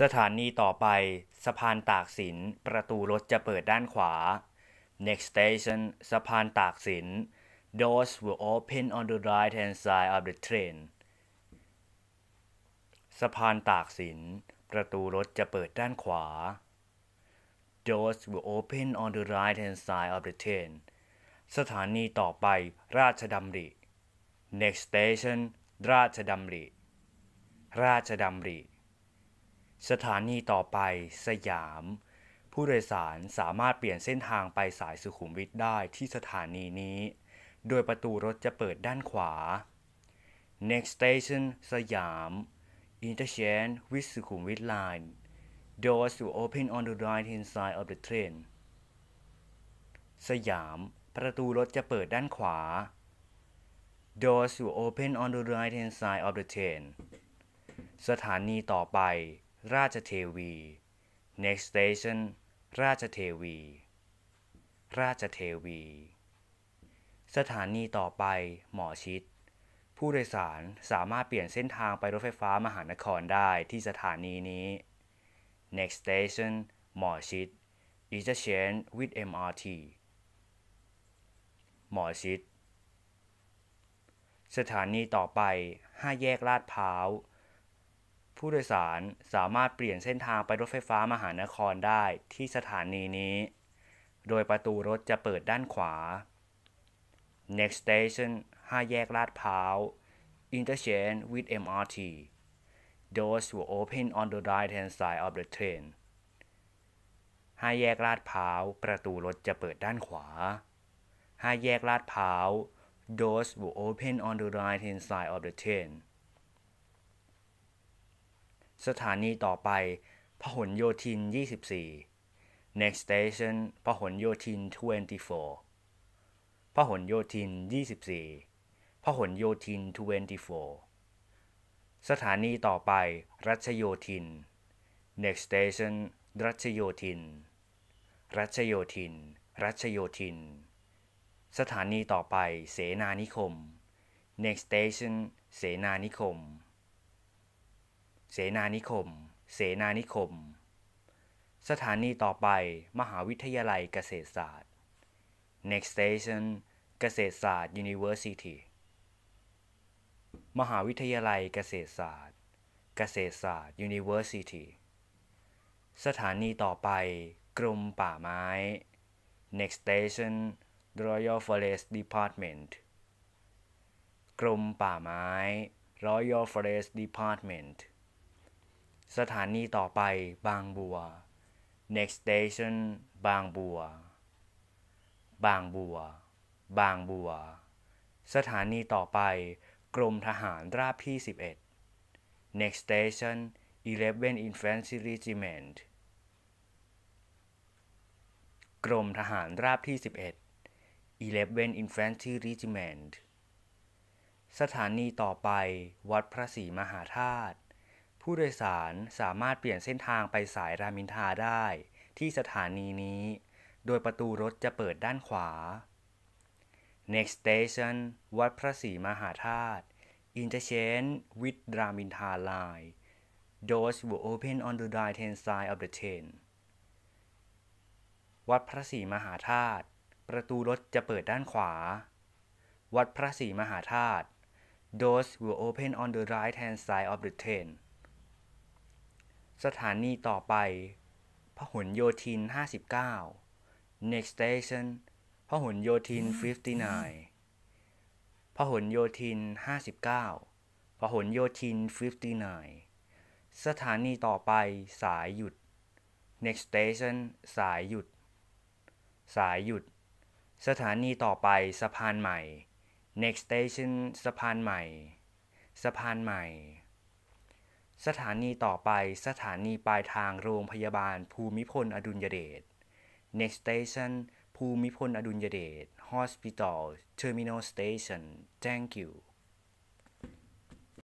สถานีต่อไป สะพานตากสิน ประตูรถจะเปิดด้านขวา next station สะพานตากสิน doors will open on the right hand side of the train สะพานตากสิน ประตูรถจะเปิดด้านขวา doors will open on the right hand side of the train สถานีต่อไป ราชดำริ next station ราชดำริ ราชดำริสถานีต่อไป สยาม ผู้โดยสารสามารถเปลี่ยนเส้นทางไปสายสุขุมวิทได้ที่สถานีนี้ โดยประตูรถจะเปิดด้านขวา Next station สยาม Interchange with สุขุมวิท Line Doors will open on the right hand side of the train สยาม ประตูรถจะเปิดด้านขวา Doors will open on the right hand side of the train สถานีต่อไปราชเทวี next station ราชเทวี ราชเทวี สถานีต่อไปหมอชิด ผู้โดยสารสามารถเปลี่ยนเส้นทางไปรถไฟฟ้ามหานครได้ที่สถานีนี้ next station หมอชิด i s a c h a n g e with MRT หมอชิด สถานีต่อไป 5 แยกลาดพร้าวผู้โดยสารสามารถเปลี่ยนเส้นทางไปรถไฟฟ้ามหานครได้ที่สถานีนี้ โดยประตูรถจะเปิดด้านขวา next station 5แยกลาดพร้าว interchange with MRT doors will open on the right hand side of the train 5แยกลาดพร้าวประตูรถจะเปิดด้านขวา5แยกลาดพร้าว doors will open on the right hand side of the train สถานีต่อไปพหลโยธิน24 next station พหลโยธิน24 พหลโยธิน24พหลโยธิน24 สถานีต่อไปรัชโยธิน next station รัชโยธิน รัชโยธิน รัชโยธิน สถานีต่อไปเสนานิคม next station เสนานิคมเสนานิคม เสนานิคม สถานีต่อไป มหาวิทยาลัยเกษตรศาสตร์ next station เกษตรศาสตร์ University มหาวิทยาลัยเกษตรศาสตร์ เกษตรศาสตร์ University สถานีต่อไป กรมป่าไม้ next station Royal Forest Department กรมป่าไม้ Royal Forest Department สถานีต่อไปบางบัว next station บางบัว บางบัว บางบัว สถานีต่อไป กรมทหารราบที่ 11 next station 11 Infantry Regiment กรมทหารราบที่ 11 11 Infantry Regiment สถานีต่อไป วัดพระศรีมหาธาตุผู้โดยสารสามารถเปลี่ยนเส้นทางไปสายรามินทาได้ที่สถานีนี้ โดยประตูรถจะเปิดด้านขวา Next station วัดพระศรีมหาธาตุ Interchange with Raminta Line Doors will open on the right-hand side of the train วัดพระศรีมหาธาตุประตูรถจะเปิดด้านขวา วัดพระศรีมหาธาตุ Doors will open on the right-hand side of the train สถานีต่อไปพหลโยธิน 59 next station พหลโยธิน59พหลโยธิน59พหลโยธิน59สถานีต่อไป สายหยุด next station สายหยุด สายหยุด สถานีต่อไปสะพานใหม่ next station สะพานใหม่ สะพานใหม่สถานีต่อไปสถานีปลายทางโรงพยาบาลภูมิพลอดุลยเดช next station ภูมิพลอดุลยเดช hospital terminal station thank you